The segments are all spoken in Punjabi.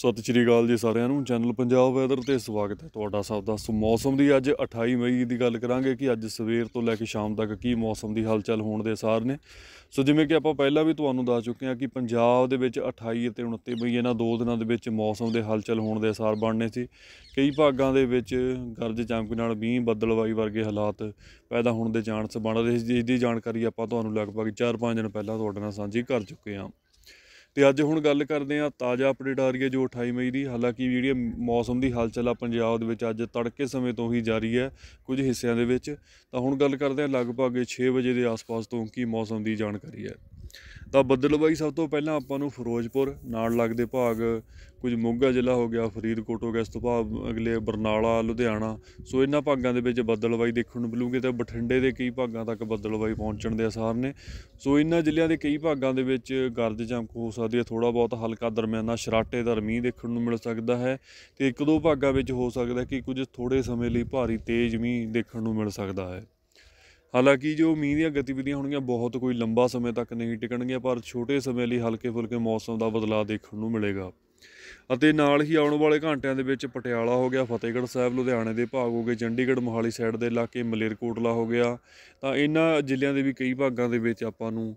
ਸਤਿ ਸ਼੍ਰੀ ਅਕਾਲ ਜੀ ਸਾਰਿਆਂ ਨੂੰ ਚੈਨਲ ਪੰਜਾਬ ਵੈਦਰ ਤੇ ਸਵਾਗਤ ਹੈ ਤੁਹਾਡਾ ਸਭ ਦਾ ਸੋ ਮੌਸਮ ਦੀ ਅੱਜ 28 ਮਈ ਦੀ ਗੱਲ ਕਰਾਂਗੇ ਕਿ ਅੱਜ ਸਵੇਰ ਤੋਂ ਲੈ ਕੇ ਸ਼ਾਮ ਤੱਕ ਕੀ ਮੌਸਮ ਦੀ ਹਲਚਲ ਹੋਣ ਦੇ ਸਾਰ ਨੇ ਸੋ ਜਿਵੇਂ ਕਿ ਆਪਾਂ ਪਹਿਲਾਂ ਵੀ ਤੁਹਾਨੂੰ ਦੱਸ ਚੁੱਕੇ ਹਾਂ ਕਿ ਪੰਜਾਬ ਦੇ ਵਿੱਚ 28 ਅਤੇ 29 ਮਈ ਇਹਨਾਂ ਦੋ ਦਿਨਾਂ ਦੇ ਵਿੱਚ ਮੌਸਮ ਦੇ ਹਲਚਲ ਹੋਣ ਦੇ ਸਾਰ ਬਣਨੇ ਸੀ ਕਈ ਭਾਗਾਂ ਦੇ ਵਿੱਚ ਗਰਜ ਚਮਕ ਨਾਲ ਮੀਂਹ ਬੱਦਲਵਾਈ ਵਰਗੇ ਹਾਲਾਤ ਪੈਦਾ ਹੋਣ ਦੇ ਚਾਂਸ ਬਣ ਰਹੇ ਸੀ ਜਿਸ ਦੀ ਜਾਣਕਾਰੀ ਆਪਾਂ ਤੁਹਾਨੂੰ ਲਗਭਗ 4-5 ਦਿਨ ਪਹਿਲਾਂ ਤੁਹਾਡੇ ਨਾਲ ਸਾਂਝੀ ਕਰ ਚੁੱਕੇ ਹਾਂ ਤੇ ਅੱਜ ਹੁਣ ਗੱਲ ਕਰਦੇ ਆ ਤਾਜ਼ਾ ਅਪਡੇਟ ਆ ਰਹੀ ਹੈ ਜੋ 28 ਮਈ ਦੀ ਹਾਲਾਂਕਿ ਜਿਹੜੀ ਮੌਸਮ ਦੀ ਹਲਚਲ ਆ ਪੰਜਾਬ ਦੇ ਵਿੱਚ ਅੱਜ ਤੜਕੇ ਸਮੇਂ ਤੋਂ ਹੀ ਜਾਰੀ ਹੈ ਕੁਝ ਹਿੱਸਿਆਂ ਦੇ ਵਿੱਚ ਤਾਂ ਹੁਣ ਗੱਲ ਕਰਦੇ ਆ ਲਗਭਗ 6 ਵਜੇ ਦੇ ਆਸ-ਪਾਸ ਤੋਂ ਕੀ ਮੌਸਮ ਦੀ ਜਾਣਕਾਰੀ ਹੈ ਤਾਂ ਬਾਈ ਸਭ ਤੋਂ ਪਹਿਲਾਂ ਆਪਾਂ ਨੂੰ ਫਿਰੋਜ਼ਪੁਰ ਨਾਲ ਲੱਗਦੇ ਭਾਗ ਕੁਝ ਮੋਗਾ ਜ਼ਿਲ੍ਹਾ ਹੋ ਗਿਆ ਫਰੀਦਕੋਟ ਹੋ ਗਿਆ ਇਸ ਤੋਂ ਬਾਅਦ ਅਗਲੇ ਬਰਨਾਲਾ ਲੁਧਿਆਣਾ ਸੋ ਇਹਨਾਂ ਭਾਗਾਂ ਦੇ ਵਿੱਚ ਬਾਈ ਦੇਖਣ ਨੂੰ ਮਿਲੂਗੇ ਤੇ ਬਠਿੰਡੇ ਦੇ ਕਈ ਭਾਗਾਂ ਤੱਕ ਬਾਈ ਪਹੁੰਚਣ ਦੇ ਆਸਾਰ ਨੇ ਸੋ ਇਹਨਾਂ ਜ਼ਿਲ੍ਹਿਆਂ ਦੇ ਕਈ ਭਾਗਾਂ ਦੇ ਵਿੱਚ ਗਰਜ ਚਮਕ ਹੋ ਸਕਦੀ ਹੈ ਥੋੜਾ ਬਹੁਤ ਹਲਕਾ ਦਰਮਿਆਨਾ ਸ਼ਰਾਟੇ ਦਾ ਮੀਂਹ ਦੇਖਣ ਨੂੰ ਮਿਲ ਸਕਦਾ ਹੈ ਤੇ ਇੱਕ ਦੋ ਭਾਗਾਂ ਵਿੱਚ ਹੋ ਸਕਦਾ ਹੈ ਕਿ ਕੁਝ ਥੋੜੇ ਸਮੇਂ ਲਈ ਭਾਰੀ ਤੇਜ਼ ਮੀਂਹ ਦੇਖਣ ਨੂੰ ਮਿਲ ਸਕਦਾ ਹੈ ਹਾਲਾਂਕਿ ਜੋ ਮੀਂਹ ਦੀਆਂ ਗਤੀਵਿਧੀਆਂ ਹੋਣਗੀਆਂ ਬਹੁਤ ਕੋਈ ਲੰਬਾ ਸਮੇਂ ਤੱਕ ਨਹੀਂ ਟਿਕਣਗੀਆਂ ਪਰ ਛੋਟੇ ਸਮੇਂ ਲਈ ਹਲਕੇ-ਫੁਲਕੇ ਮੌਸਮ ਦਾ ਬਦਲਾਅ ਦੇਖਣ ਨੂੰ ਮਿਲੇਗਾ ਅਤੇ ਨਾਲ ਹੀ ਆਉਣ ਵਾਲੇ ਘੰਟਿਆਂ ਦੇ ਵਿੱਚ ਪਟਿਆਲਾ ਹੋ ਗਿਆ ਫਤਿਹਗੜ੍ਹ ਸਾਹਿਬ ਲੁਧਿਆਣੇ ਦੇ ਭਾਗ ਹੋ ਗਏ ਚੰਡੀਗੜ੍ਹ ਮੋਹਾਲੀ ਸਾਈਡ ਦੇ ਇਲਾਕੇ ਮਲੇਰਕੋਟਲਾ ਹੋ ਗਿਆ ਤਾਂ ਇਹਨਾਂ ਜ਼ਿਲ੍ਹਿਆਂ ਦੇ ਵੀ ਕਈ ਭਾਗਾਂ ਦੇ ਵਿੱਚ ਆਪਾਂ ਨੂੰ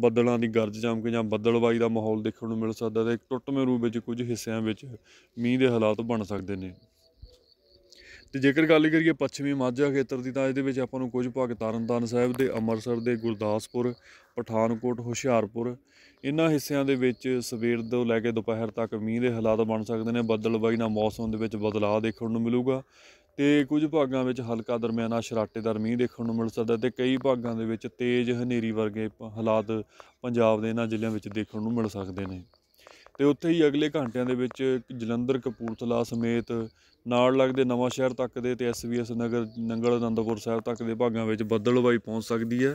ਬੱਦਲਾਂ ਦੀ ਗਰਜ ਜਾਂ ਕਿ ਜਾਂ ਬੱਦਲਬਾਈ ਦਾ ਮਾਹੌਲ ਦੇਖਣ ਨੂੰ ਮਿਲ ਸਕਦਾ ਤੇ ਟੁੱਟਵੇਂ ਰੂਪ ਵਿੱਚ ਕੁਝ ਹਿੱਸਿਆਂ ਵਿੱਚ ਮੀਂਹ ਦੇ ਹਾਲਾਤ ਬਣ ਸਕਦੇ ਨੇ ਤੇ ਜੇਕਰ ਗੱਲ ਕਰੀਏ ਪੱਛਮੀ ਮਾਝਾ ਖੇਤਰ ਦੀ ਤਾਂ ਇਹਦੇ ਵਿੱਚ ਆਪਾਂ ਨੂੰ ਕੁਝ ਭਾਗ ਤਰਨਤਾਰਨ ਸਾਹਿਬ ਦੇ ਅੰਮ੍ਰਿਤਸਰ ਦੇ ਗੁਰਦਾਸਪੁਰ ਪਠਾਨਕੋਟ ਹੁਸ਼ਿਆਰਪੁਰ ਇਹਨਾਂ ਹਿੱਸਿਆਂ ਦੇ ਵਿੱਚ ਸਵੇਰ ਤੋਂ ਲੈ ਕੇ ਦੁਪਹਿਰ ਤੱਕ ਮੀਂਹ ਦੇ ਹਾਲਾਤ ਬਣ ਸਕਦੇ ਨੇ ਬੱਦਲਬਾਈ ਨਾਲ ਮੌਸਮ ਦੇ ਵਿੱਚ ਬਦਲਾਅ ਦੇਖਣ ਨੂੰ ਮਿਲੂਗਾ ਤੇ ਕੁਝ ਭਾਗਾਂ ਵਿੱਚ ਹਲਕਾ ਦਰਮਿਆਨਾ ਸ਼ਰਾਟੇਦਾਰ ਮੀਂਹ ਦੇਖਣ ਨੂੰ ਮਿਲ ਸਕਦਾ ਤੇ ਕਈ ਭਾਗਾਂ ਦੇ ਵਿੱਚ ਤੇਜ਼ ਹਨੇਰੀ ਵਰਗੇ ਹਾਲਾਤ ਪੰਜਾਬ ਦੇ ਇਹਨਾਂ ਜ਼ਿਲ੍ਹਿਆਂ ਵਿੱਚ ਦੇਖਣ ਨੂੰ ਮਿਲ ਸਕਦੇ ਨੇ ਤੇ ਉੱਥੇ ਹੀ ਅਗਲੇ ਘੰਟਿਆਂ ਦੇ ਵਿੱਚ ਜਲੰਧਰ ਕਪੂਰਥਲਾ ਸਮੇਤ ਨਾਲ ਲੱਗਦੇ ਨਵਾਂ ਸ਼ਹਿਰ ਤੱਕ ਦੇ ਤੇ ਐਸਵੀਐਸ ਨਗਰ ਨੰਗਲ ਅਨੰਦਪੁਰ ਸਾਹਿਬ ਤੱਕ ਦੇ ਭਾਗਾਂ ਵਿੱਚ ਬੱਦਲਵਾਈ ਪਹੁੰਚ ਸਕਦੀ ਹੈ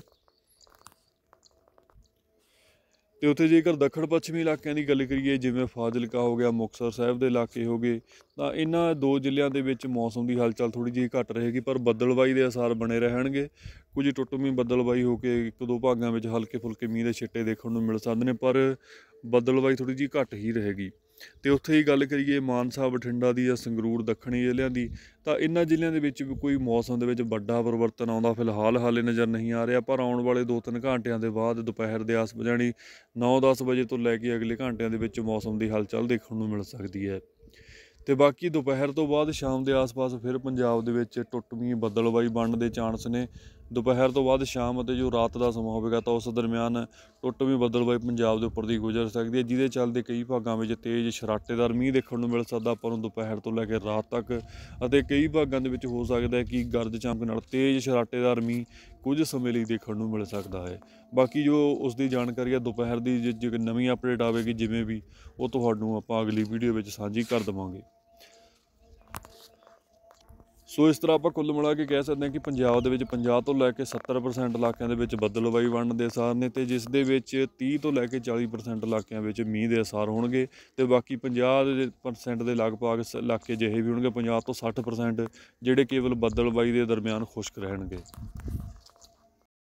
ਤੇ ਉੱਥੇ ਜੇਕਰ ਦੱਖਣ ਪੱਛਮੀ ਇਲਾਕਿਆਂ ਦੀ ਗੱਲ ਕਰੀਏ ਜਿਵੇਂ ਫਾਜ਼ਿਲਕਾ ਹੋ ਗਿਆ ਮੁਕਸਰ ਸਾਹਿਬ ਦੇ ਇਲਾਕੇ ਹੋ ਗਏ ਤਾਂ ਇਹਨਾਂ ਦੋ ਜ਼ਿਲ੍ਹਿਆਂ ਦੇ ਵਿੱਚ ਮੌਸਮ ਦੀ ਹਲਚਲ ਥੋੜੀ ਜਿਹੀ ਘੱਟ ਰਹੇਗੀ ਪਰ ਬੱਦਲਵਾਈ ਦੇ ਅਸਰ ਬਣੇ ਰਹਿਣਗੇ ਕੁਝ ਟੁੱਟਵੀਂ ਬੱਦਲਬਾਈ ਹੋ ਕੇ ਇੱਕ ਦੋ ਭਾਗਾਂ ਵਿੱਚ ਹਲਕੇ ਫੁਲਕੇ ਮੀਂਹ ਦੇ ਛਿੱਟੇ ਦੇਖਣ ਨੂੰ ਮਿਲ ਸਕਦੇ ਨੇ ਪਰ ਬੱਦਲਬਾਈ ਥੋੜੀ ਜੀ ਘੱਟ ਹੀ ਰਹੇਗੀ ਤੇ ਉੱਥੇ ਹੀ ਗੱਲ ਕਰੀਏ ਮਾਨਸਾ ਬਠਿੰਡਾ ਦੀ ਜਾਂ ਸੰਗਰੂਰ ਦੱਖਣੀ ਜ਼ਿਲ੍ਹਿਆਂ ਦੀ ਤਾਂ ਇਹਨਾਂ ਜ਼ਿਲ੍ਹਿਆਂ ਦੇ ਵਿੱਚ ਵੀ ਕੋਈ ਮੌਸਮ ਦੇ ਵਿੱਚ ਵੱਡਾ ਪਰਿਵਰਤਨ ਆਉਂਦਾ ਫਿਲਹਾਲ ਹਾਲੇ ਨਜ਼ਰ ਨਹੀਂ ਆ ਰਿਹਾ ਪਰ ਆਉਣ ਵਾਲੇ 2-3 ਘੰਟਿਆਂ ਦੇ ਬਾਅਦ ਦੁਪਹਿਰ ਦੇ ਆਸ ਬਜਾਣੀ 9-10 ਵਜੇ ਤੋਂ ਲੈ ਕੇ ਅਗਲੇ ਘੰਟਿਆਂ ਦੇ ਵਿੱਚ ਮੌਸਮ ਦੀ ਹਲਚਲ ਦੇਖਣ ਨੂੰ ਮਿਲ ਸਕਦੀ ਹੈ ਤੇ ਬਾਕੀ ਦੁਪਹਿਰ ਤੋਂ ਬਾਅਦ ਸ਼ਾਮ ਦੇ ਆਸ-ਪਾਸ ਫਿਰ ਪੰਜਾਬ ਦੇ ਵਿੱਚ ਟੁੱਟਮੀ ਬੱਦਲਬਾਈ ਬਣਨ ਦੇ ਚਾਂਸ ਨੇ ਦੁਪਹਿਰ ਤੋਂ ਬਾਅਦ ਸ਼ਾਮ ਅਤੇ ਜੋ ਰਾਤ ਦਾ ਸਮਾਂ ਹੋਵੇਗਾ ਤਾਂ ਉਸ ਦਰਮਿਆਨ ਟੁੱਟਵੀਂ ਬੱਦਲਬਾਈ ਪੰਜਾਬ ਦੇ ਉੱਪਰ ਦੀ ਗੁਜ਼ਰ ਸਕਦੀ ਹੈ ਜਿਹਦੇ ਚੱਲਦੇ ਕਈ ਭਾਗਾਂ ਵਿੱਚ ਤੇਜ਼ ਸ਼ਰਾਟੇਦਾਰ ਮੀਂਹ ਦੇਖਣ ਨੂੰ ਮਿਲ ਸਕਦਾ ਆਪਾਂ ਨੂੰ ਦੁਪਹਿਰ ਤੋਂ ਲੈ ਕੇ ਰਾਤ ਤੱਕ ਅਤੇ ਕਈ ਭਾਗਾਂ ਦੇ ਵਿੱਚ ਹੋ ਸਕਦਾ ਹੈ ਕਿ ਗਰਜ ਚਮਕ ਨਾਲ ਤੇਜ਼ ਸ਼ਰਾਟੇਦਾਰ ਮੀਂਹ ਕੁਝ ਸਮੇਂ ਲਈ ਦੇਖਣ ਨੂੰ ਮਿਲ ਸਕਦਾ ਹੈ ਬਾਕੀ ਜੋ ਉਸ ਦੀ ਜਾਣਕਾਰੀ ਹੈ ਦੁਪਹਿਰ ਦੀ ਜੇ ਨਵੀਂ ਅਪਡੇਟ ਆਵੇਗੀ ਜਿਵੇਂ ਵੀ ਉਹ ਤੁਹਾਨੂੰ ਆਪਾਂ ਅਗਲੀ ਵੀਡੀਓ ਵਿੱਚ ਸਾਂਝੀ ਕਰ ਦਵਾਂਗੇ ਸੋ ਇਸ ਤਰ੍ਹਾਂ ਆਪਾਂ ਕੁੱਲ ਮਿਲਾ ਕੇ ਕਹਿ ਸਕਦੇ ਹਾਂ ਕਿ ਪੰਜਾਬ ਦੇ ਵਿੱਚ 50 ਤੋਂ ਲੈ ਕੇ 70% ਇਲਾਕਿਆਂ ਦੇ ਵਿੱਚ ਬੱਦਲਵਾਈ ਵੰਡ ਦੇ ਅਸਾਰ ਨੇ ਤੇ ਜਿਸ ਦੇ ਵਿੱਚ 30 ਤੋਂ ਲੈ ਕੇ 40% ਇਲਾਕਿਆਂ ਵਿੱਚ ਮੀਂਹ ਦੇ ਅਸਾਰ ਹੋਣਗੇ ਤੇ ਬਾਕੀ 50% ਦੇ ਲਗਭਗ ਇਲਾਕੇ ਜਿਹੇ ਵੀ ਹੋਣਗੇ 50 ਤੋਂ 60% ਜਿਹੜੇ ਕੇਵਲ ਬੱਦਲਵਾਈ ਦੇ ਦਰਮਿਆਨ ਖੁਸ਼ਕ ਰਹਿਣਗੇ